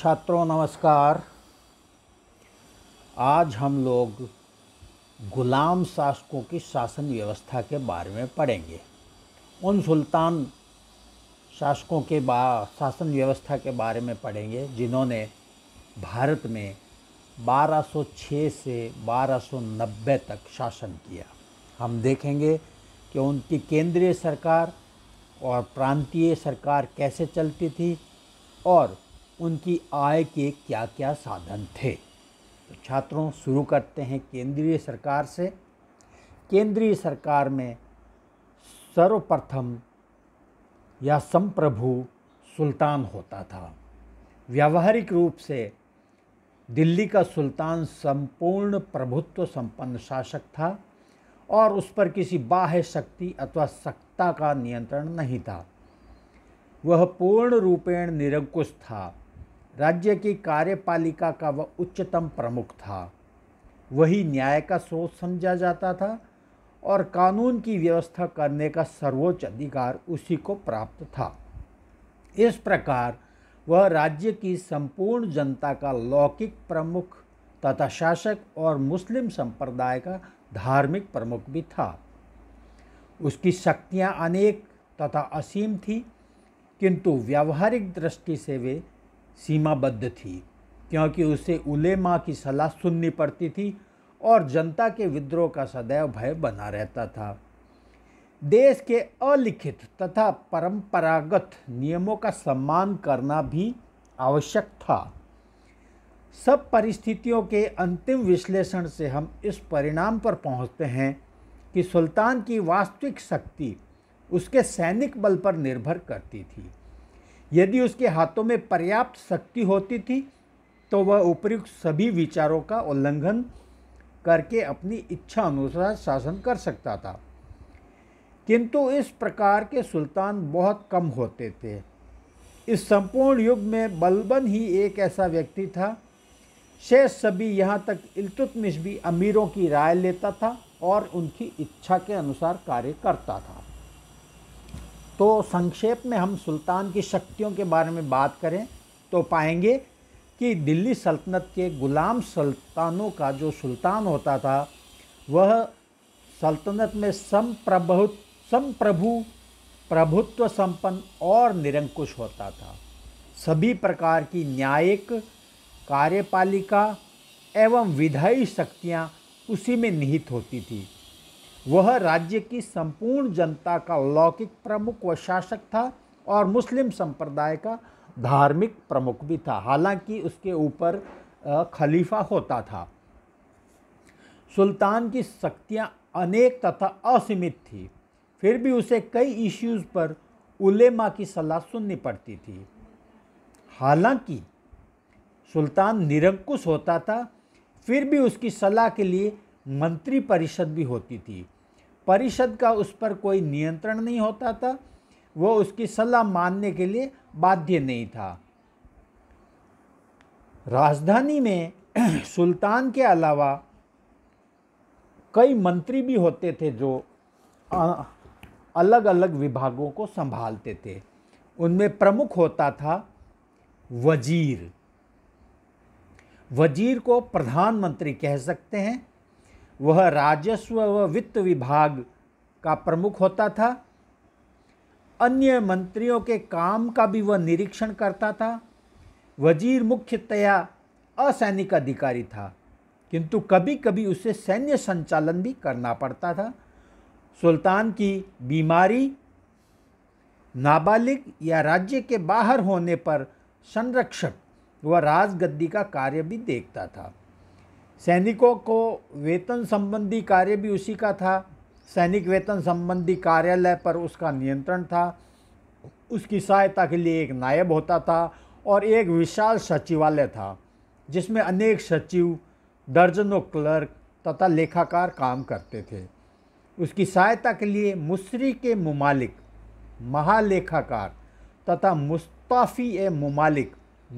छात्रों नमस्कार आज हम लोग गुलाम शासकों की शासन व्यवस्था के बारे में पढ़ेंगे उन सुल्तान शासकों के बा शासन व्यवस्था के बारे में पढ़ेंगे जिन्होंने भारत में 1206 से 1290 तक शासन किया हम देखेंगे कि उनकी केंद्रीय सरकार और प्रांतीय सरकार कैसे चलती थी और उनकी आय के क्या क्या साधन थे तो छात्रों शुरू करते हैं केंद्रीय सरकार से केंद्रीय सरकार में सर्वप्रथम या संप्रभु सुल्तान होता था व्यावहारिक रूप से दिल्ली का सुल्तान संपूर्ण प्रभुत्व संपन्न शासक था और उस पर किसी बाह्य शक्ति अथवा सत्ता का नियंत्रण नहीं था वह पूर्ण रूपेण निरंकुश था राज्य की कार्यपालिका का वह उच्चतम प्रमुख था वही न्याय का स्रोत समझा जाता था और कानून की व्यवस्था करने का सर्वोच्च अधिकार उसी को प्राप्त था इस प्रकार वह राज्य की संपूर्ण जनता का लौकिक प्रमुख तथा शासक और मुस्लिम संप्रदाय का धार्मिक प्रमुख भी था उसकी शक्तियाँ अनेक तथा असीम थी किंतु व्यावहारिक दृष्टि से वे सीमाबद्ध थी क्योंकि उसे उलेमा की सलाह सुननी पड़ती थी और जनता के विद्रोह का सदैव भय बना रहता था देश के अलिखित तथा परंपरागत नियमों का सम्मान करना भी आवश्यक था सब परिस्थितियों के अंतिम विश्लेषण से हम इस परिणाम पर पहुंचते हैं कि सुल्तान की वास्तविक शक्ति उसके सैनिक बल पर निर्भर करती थी यदि उसके हाथों में पर्याप्त शक्ति होती थी तो वह उपयुक्त सभी विचारों का उल्लंघन करके अपनी इच्छा अनुसार शासन कर सकता था किंतु इस प्रकार के सुल्तान बहुत कम होते थे इस संपूर्ण युग में बलबन ही एक ऐसा व्यक्ति था शेष सभी यहाँ तक इल्तुतमिश भी अमीरों की राय लेता था और उनकी इच्छा के अनुसार कार्य करता था तो संक्षेप में हम सुल्तान की शक्तियों के बारे में बात करें तो पाएंगे कि दिल्ली सल्तनत के गुलाम सल्तानों का जो सुल्तान होता था वह सल्तनत में संप्रभु समप्रभु प्रभुत्व संपन्न और निरंकुश होता था सभी प्रकार की न्यायिक कार्यपालिका एवं विधायी शक्तियाँ उसी में निहित होती थी वह राज्य की संपूर्ण जनता का लौकिक प्रमुख व शासक था और मुस्लिम संप्रदाय का धार्मिक प्रमुख भी था हालांकि उसके ऊपर खलीफा होता था सुल्तान की शक्तियां अनेक तथा असीमित थी फिर भी उसे कई इश्यूज़ पर उलेमा की सलाह सुननी पड़ती थी हालांकि सुल्तान निरंकुश होता था फिर भी उसकी सलाह के लिए मंत्री परिषद भी होती थी परिषद का उस पर कोई नियंत्रण नहीं होता था वो उसकी सलाह मानने के लिए बाध्य नहीं था राजधानी में सुल्तान के अलावा कई मंत्री भी होते थे जो अलग अलग विभागों को संभालते थे उनमें प्रमुख होता था वजीर वजीर को प्रधानमंत्री कह सकते हैं वह राजस्व व वित्त विभाग का प्रमुख होता था अन्य मंत्रियों के काम का भी वह निरीक्षण करता था वजीर मुख्यतया असैनिक अधिकारी था किंतु कभी कभी उसे सैन्य संचालन भी करना पड़ता था सुल्तान की बीमारी नाबालिग या राज्य के बाहर होने पर संरक्षक व राजगद्दी का कार्य भी देखता था सैनिकों को वेतन संबंधी कार्य भी उसी का था सैनिक वेतन संबंधी कार्यालय पर उसका नियंत्रण था उसकी सहायता के लिए एक नायब होता था और एक विशाल सचिवालय था जिसमें अनेक सचिव दर्जनों क्लर्क तथा लेखाकार काम करते थे उसकी सहायता के लिए मुसरी के ममालिक महालेखाकार तथा मुस्ताफ़ी ए ममालिक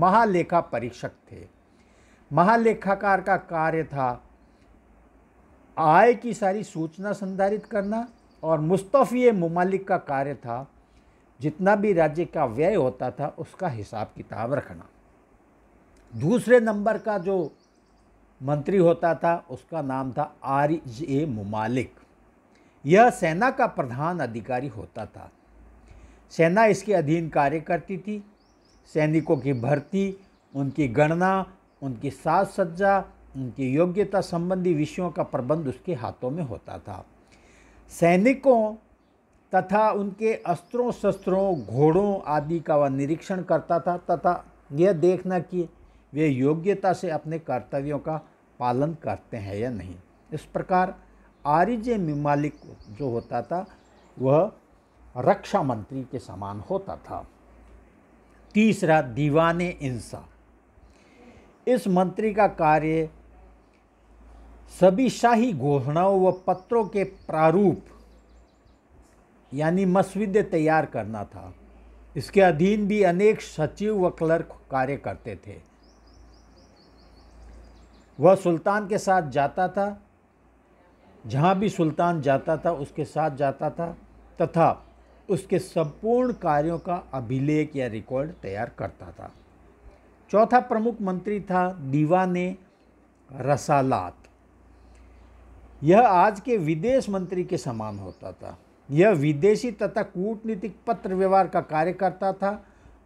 महालेखा परीक्षक थे महालेखाकार का कार्य था आय की सारी सूचना संधारित करना और मुस्तफ़ी ममालिक का कार्य था जितना भी राज्य का व्यय होता था उसका हिसाब किताब रखना दूसरे नंबर का जो मंत्री होता था उसका नाम था आर ए ममालिक यह सेना का प्रधान अधिकारी होता था सेना इसके अधीन कार्य करती थी सैनिकों की भर्ती उनकी गणना उनकी साज सज्जा उनकी योग्यता संबंधी विषयों का प्रबंध उसके हाथों में होता था सैनिकों तथा उनके अस्त्रों शस्त्रों घोड़ों आदि का वह निरीक्षण करता था तथा यह देखना कि वे योग्यता से अपने कर्तव्यों का पालन करते हैं या नहीं इस प्रकार आर्य मालिक जो होता था वह रक्षा मंत्री के समान होता था तीसरा दीवान इंसा इस मंत्री का कार्य सभी शाही घोषणाओं व पत्रों के प्रारूप यानी मसविदे तैयार करना था इसके अधीन भी अनेक सचिव व क्लर्क कार्य करते थे वह सुल्तान के साथ जाता था जहाँ भी सुल्तान जाता था उसके साथ जाता था तथा उसके संपूर्ण कार्यों का अभिलेख या रिकॉर्ड तैयार करता था चौथा प्रमुख मंत्री था दीवाने रसालात यह आज के विदेश मंत्री के समान होता था यह विदेशी तथा कूटनीतिक पत्र व्यवहार का कार्य करता था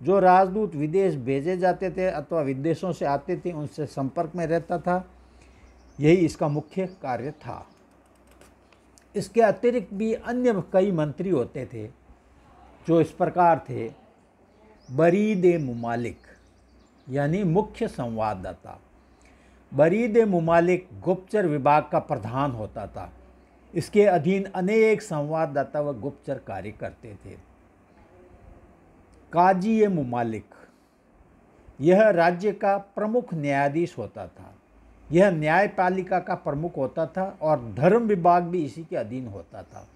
जो राजदूत विदेश भेजे जाते थे अथवा विदेशों से आते थे उनसे संपर्क में रहता था यही इसका मुख्य कार्य था इसके अतिरिक्त भी अन्य कई मंत्री होते थे जो इस प्रकार थे बरीद ममालिक यानी मुख्य संवाददाता बरीद ममालिक गुप्तचर विभाग का प्रधान होता था इसके अधीन अनेक संवाददाता व गुप्तचर कार्य करते थे काजी मुमालिक यह राज्य का प्रमुख न्यायाधीश होता था यह न्यायपालिका का प्रमुख होता था और धर्म विभाग भी इसी के अधीन होता था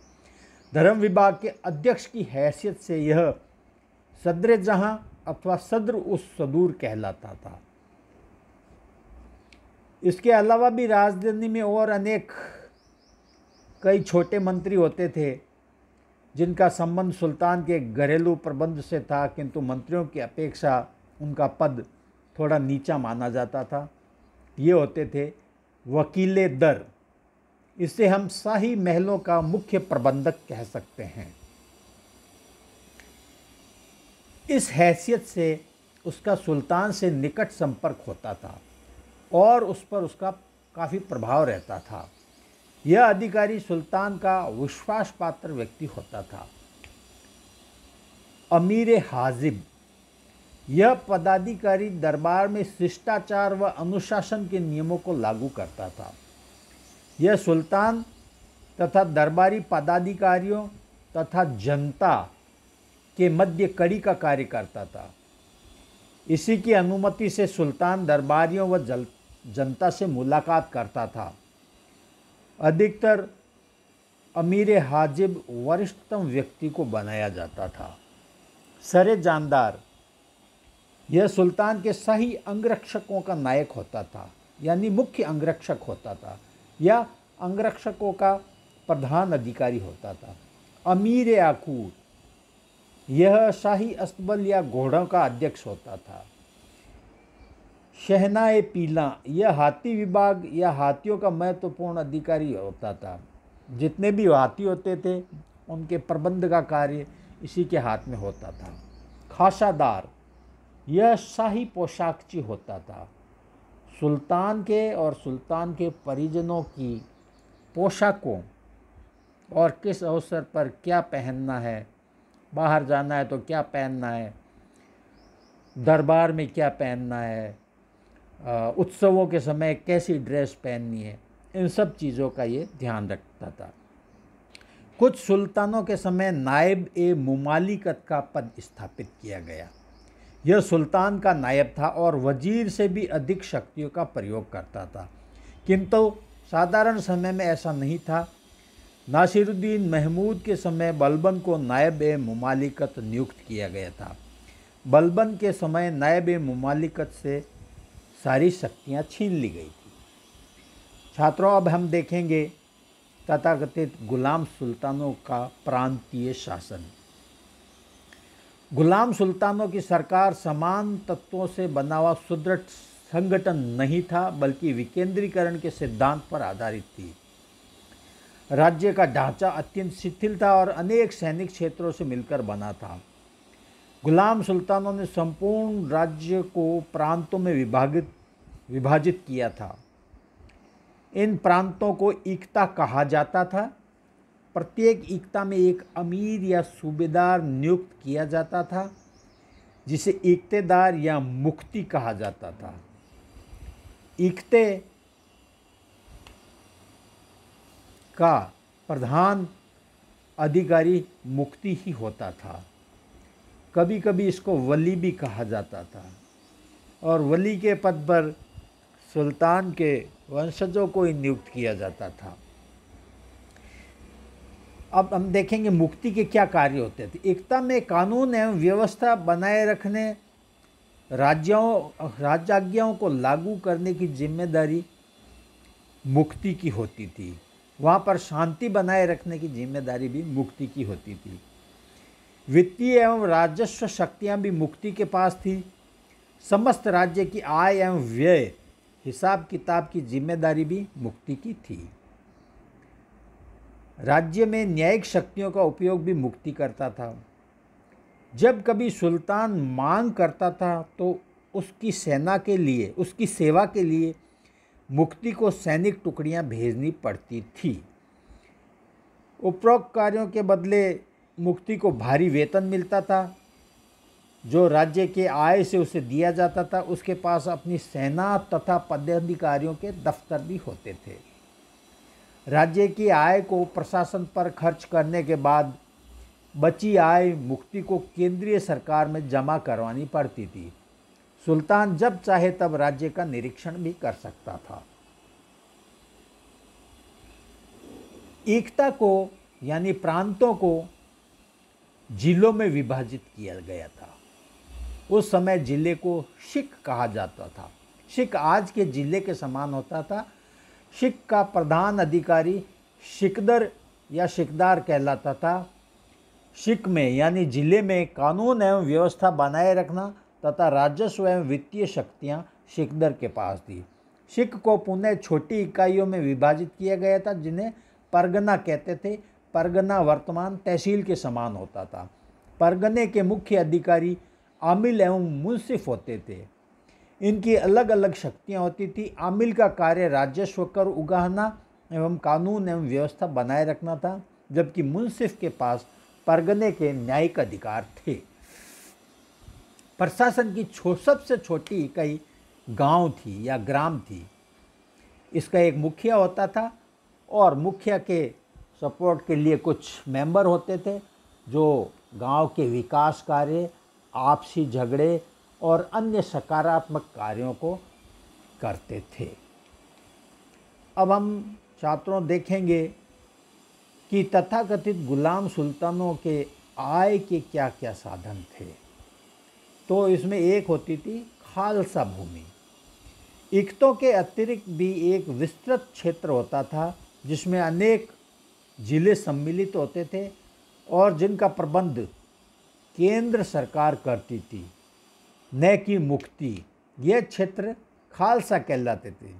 धर्म विभाग के अध्यक्ष की हैसियत से यह सदर जहाँ अथवा सद्र उस सदूर कहलाता था इसके अलावा भी राजधानी में और अनेक कई छोटे मंत्री होते थे जिनका संबंध सुल्तान के घरेलू प्रबंध से था किंतु मंत्रियों की अपेक्षा उनका पद थोड़ा नीचा माना जाता था ये होते थे वकील दर इसे हम शाही महलों का मुख्य प्रबंधक कह सकते हैं इस हैसियत से उसका सुल्तान से निकट संपर्क होता था और उस पर उसका काफ़ी प्रभाव रहता था यह अधिकारी सुल्तान का विश्वास पात्र व्यक्ति होता था अमीर हाजिब यह पदाधिकारी दरबार में शिष्टाचार व अनुशासन के नियमों को लागू करता था यह सुल्तान तथा दरबारी पदाधिकारियों तथा जनता के मध्य कड़ी का कार्य करता था इसी की अनुमति से सुल्तान दरबारियों व जल जनता से मुलाकात करता था अधिकतर अमीर हाजिब वरिष्ठतम व्यक्ति को बनाया जाता था सरे जानदार यह सुल्तान के सही अंगरक्षकों का नायक होता था यानी मुख्य अंगरक्षक होता था या अंगरक्षकों का प्रधान अधिकारी होता था अमीर आकूर यह शाही अस्तबल या घोड़ों का अध्यक्ष होता था शहनाए पीला यह हाथी विभाग या हाथियों का महत्वपूर्ण अधिकारी होता था जितने भी हाथी होते थे उनके प्रबंध का कार्य इसी के हाथ में होता था खासादार यह शाही पोशाकची होता था सुल्तान के और सुल्तान के परिजनों की पोशाकों और किस अवसर पर क्या पहनना है बाहर जाना है तो क्या पहनना है दरबार में क्या पहनना है उत्सवों के समय कैसी ड्रेस पहननी है इन सब चीज़ों का ये ध्यान रखता था कुछ सुल्तानों के समय नायब ए मुमालिकत का पद स्थापित किया गया यह सुल्तान का नायब था और वजीर से भी अधिक शक्तियों का प्रयोग करता था किंतु साधारण समय में ऐसा नहीं था नासिरुद्दीन महमूद के समय बलबन को नायब ममालिकत नियुक्त किया गया था बलबन के समय नायब ममालिकत से सारी शक्तियाँ छीन ली गई थी छात्रों अब हम देखेंगे तथाकथित गुलाम सुल्तानों का प्रांतीय शासन गुलाम सुल्तानों की सरकार समान तत्वों से बना हुआ सुदृढ़ संगठन नहीं था बल्कि विकेंद्रीकरण के सिद्धांत पर आधारित थी राज्य का ढांचा अत्यंत शिथिल था और अनेक सैनिक क्षेत्रों से मिलकर बना था गुलाम सुल्तानों ने संपूर्ण राज्य को प्रांतों में विभागित विभाजित किया था इन प्रांतों को एकता कहा जाता था प्रत्येक एकता में एक अमीर या सूबेदार नियुक्त किया जाता था जिसे इकतेदार या मुक्ति कहा जाता था इकते का प्रधान अधिकारी मुक्ति ही होता था कभी कभी इसको वली भी कहा जाता था और वली के पद पर सुल्तान के वंशजों को ही नियुक्त किया जाता था अब हम देखेंगे मुक्ति के क्या कार्य होते थे एकता में कानून एवं व्यवस्था बनाए रखने राज्यों राजाज्ञाओं को लागू करने की जिम्मेदारी मुक्ति की होती थी वहाँ पर शांति बनाए रखने की जिम्मेदारी भी मुक्ति की होती थी वित्तीय एवं राजस्व शक्तियाँ भी मुक्ति के पास थी समस्त राज्य की आय एवं व्यय हिसाब किताब की जिम्मेदारी भी मुक्ति की थी राज्य में न्यायिक शक्तियों का उपयोग भी मुक्ति करता था जब कभी सुल्तान मांग करता था तो उसकी सेना के लिए उसकी सेवा के लिए मुक्ति को सैनिक टुकड़ियां भेजनी पड़ती थी उपरोक्त कार्यों के बदले मुक्ति को भारी वेतन मिलता था जो राज्य के आय से उसे दिया जाता था उसके पास अपनी सेना तथा पदाधिकारियों के दफ्तर भी होते थे राज्य की आय को प्रशासन पर खर्च करने के बाद बची आय मुक्ति को केंद्रीय सरकार में जमा करवानी पड़ती थी सुल्तान जब चाहे तब राज्य का निरीक्षण भी कर सकता था एकता को यानी प्रांतों को जिलों में विभाजित किया गया था उस समय जिले को शिख कहा जाता था शिख आज के जिले के समान होता था शिख का प्रधान अधिकारी शिकदर या शिकदार कहलाता था शिख में यानी जिले में कानून एवं व्यवस्था बनाए रखना तथा राजस्व एवं वित्तीय शक्तियाँ सिकदर के पास थी सिख को पुनः छोटी इकाइयों में विभाजित किया गया था जिन्हें परगना कहते थे परगना वर्तमान तहसील के समान होता था परगने के मुख्य अधिकारी आमिल एवं मुनसिफ होते थे इनकी अलग अलग शक्तियाँ होती थी आमिल का कार्य राजस्व कर उगाहना एवं कानून एवं व्यवस्था बनाए रखना था जबकि मुनसिफ के पास परगने के न्यायिक अधिकार थे प्रशासन की छो सबसे छोटी इकाई गांव थी या ग्राम थी इसका एक मुखिया होता था और मुखिया के सपोर्ट के लिए कुछ मेंबर होते थे जो गांव के विकास कार्य आपसी झगड़े और अन्य सकारात्मक कार्यों को करते थे अब हम छात्रों देखेंगे कि तथाकथित गुलाम सुल्तानों के आय के क्या क्या साधन थे तो इसमें एक होती थी खालसा भूमि इकतों के अतिरिक्त भी एक विस्तृत क्षेत्र होता था जिसमें अनेक ज़िले सम्मिलित होते थे और जिनका प्रबंध केंद्र सरकार करती थी न की मुक्ति यह क्षेत्र खालसा कहलाते थे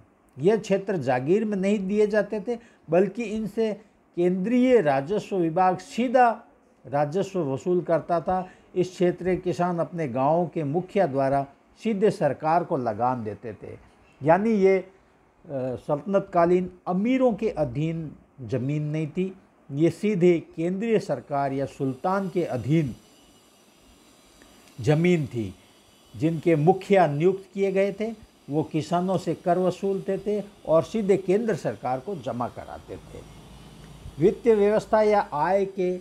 यह क्षेत्र जागीर में नहीं दिए जाते थे बल्कि इनसे केंद्रीय राजस्व विभाग सीधा राजस्व वसूल करता था इस क्षेत्र किसान अपने गाँव के मुखिया द्वारा सीधे सरकार को लगाम देते थे यानी ये सल्तनतकालीन अमीरों के अधीन ज़मीन नहीं थी ये सीधे केंद्रीय सरकार या सुल्तान के अधीन ज़मीन थी जिनके मुखिया नियुक्त किए गए थे वो किसानों से कर वसूलते थे और सीधे केंद्र सरकार को जमा कराते थे वित्तीय व्यवस्था या आय के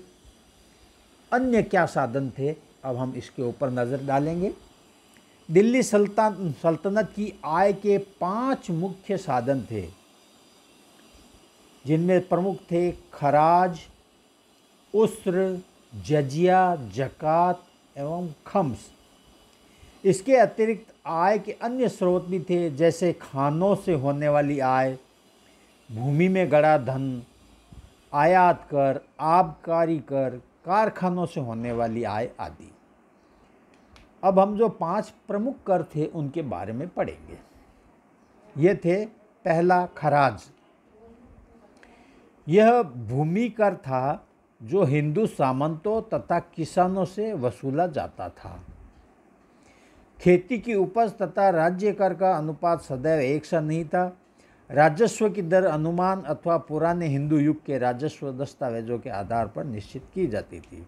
अन्य क्या साधन थे अब हम इसके ऊपर नज़र डालेंगे दिल्ली सल्तन सल्तनत की आय के पांच मुख्य साधन थे जिनमें प्रमुख थे खराज उस्र जजिया जक़ात एवं खम्स इसके अतिरिक्त आय के अन्य स्रोत भी थे जैसे खानों से होने वाली आय भूमि में गड़ा धन आयात कर आबकारी कर कारखानों से होने वाली आय आदि अब हम जो पांच प्रमुख कर थे उनके बारे में पढ़ेंगे ये थे पहला खराज यह भूमि कर था जो हिंदू सामंतों तथा किसानों से वसूला जाता था खेती की उपज तथा राज्य कर का अनुपात सदैव एक सा नहीं था राजस्व की दर अनुमान अथवा पुराने हिंदू युग के राजस्व दस्तावेजों के आधार पर निश्चित की जाती थी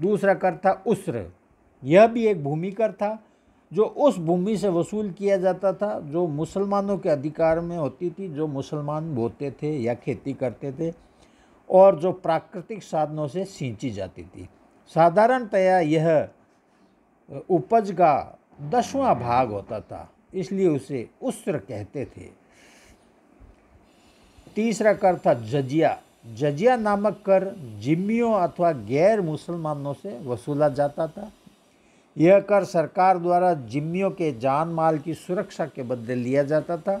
दूसरा कर था उस्र यह भी एक भूमि कर था जो उस भूमि से वसूल किया जाता था जो मुसलमानों के अधिकार में होती थी जो मुसलमान बोते थे या खेती करते थे और जो प्राकृतिक साधनों से सींची जाती थी साधारणतया यह उपज का दसवां भाग होता था इसलिए उसे उस्र कहते थे तीसरा कर था जजिया जजिया नामक कर जिम्मियों अथवा गैर मुसलमानों से वसूला जाता था यह कर सरकार द्वारा जिम्मियों के जान माल की सुरक्षा के बदले लिया जाता था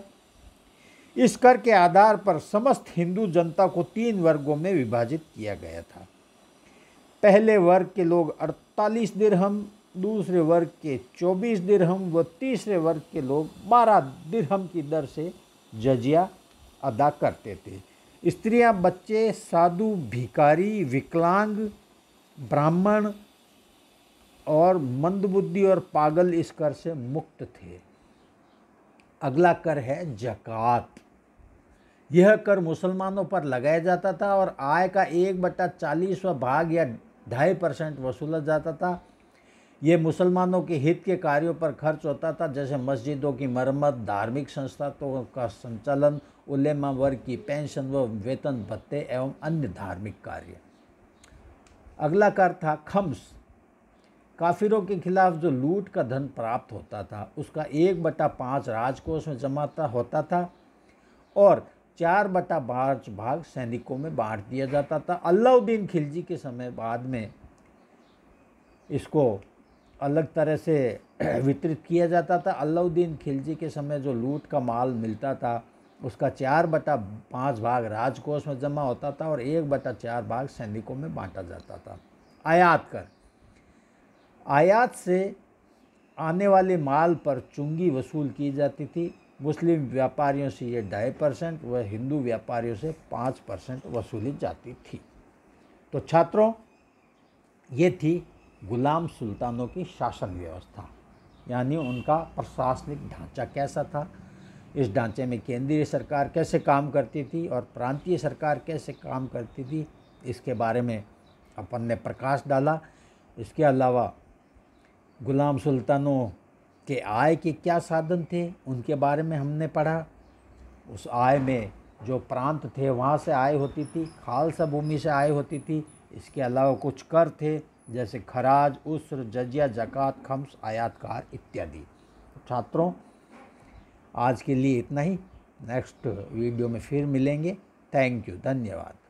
इस कर के आधार पर समस्त हिंदू जनता को तीन वर्गों में विभाजित किया गया था पहले वर्ग के लोग 48 दिरहम दूसरे वर्ग के 24 दिरहम व तीसरे वर्ग के लोग 12 दिरहम की दर से जजिया अदा करते थे स्त्रियां बच्चे साधु भिकारी विकलांग ब्राह्मण और मंदबुद्धि और पागल इस कर से मुक्त थे अगला कर है जक़ात यह कर मुसलमानों पर लगाया जाता था और आय का एक बट्टा चालीसवा भाग या ढाई परसेंट वसूला जाता था ये मुसलमानों के हित के कार्यों पर खर्च होता था जैसे मस्जिदों की मरम्मत धार्मिक संस्थाओं का संचालन उलेमा वर्ग की पेंशन व वेतन भत्ते एवं अन्य धार्मिक कार्य अगला कर था खम्स काफिरों के खिलाफ जो लूट का धन प्राप्त होता था उसका एक बटा पाँच राजकोष में जमाता होता था और चार बटा पाँच भाग सैनिकों में बांट दिया जाता था अलाउद्दीन खिलजी के समय बाद में इसको अलग तरह से वितरित किया जाता था अलाउद्दीन खिलजी के समय जो लूट का माल मिलता था उसका चार बटा पाँच भाग राजकोष में जमा होता था और एक बटा चार भाग सैनिकों में बांटा जाता था आयात कर आयात से आने वाले माल पर चुंगी वसूल की जाती थी मुस्लिम व्यापारियों से ये ढाई परसेंट व हिंदू व्यापारियों से पाँच परसेंट वसूली जाती थी तो छात्रों ये थी गुलाम सुल्तानों की शासन व्यवस्था यानी उनका प्रशासनिक ढांचा कैसा था इस ढांचे में केंद्रीय सरकार कैसे काम करती थी और प्रांतीय सरकार कैसे काम करती थी इसके बारे में अपन ने प्रकाश डाला इसके अलावा गुलाम सुल्तानों के आय के क्या साधन थे उनके बारे में हमने पढ़ा उस आय में जो प्रांत थे वहाँ से आय होती थी खालसा भूमि से आय होती थी इसके अलावा कुछ कर थे जैसे खराज उस्र जजिया जक़ात खम्स आयातकार इत्यादि तो छात्रों आज के लिए इतना ही नेक्स्ट वीडियो में फिर मिलेंगे थैंक यू धन्यवाद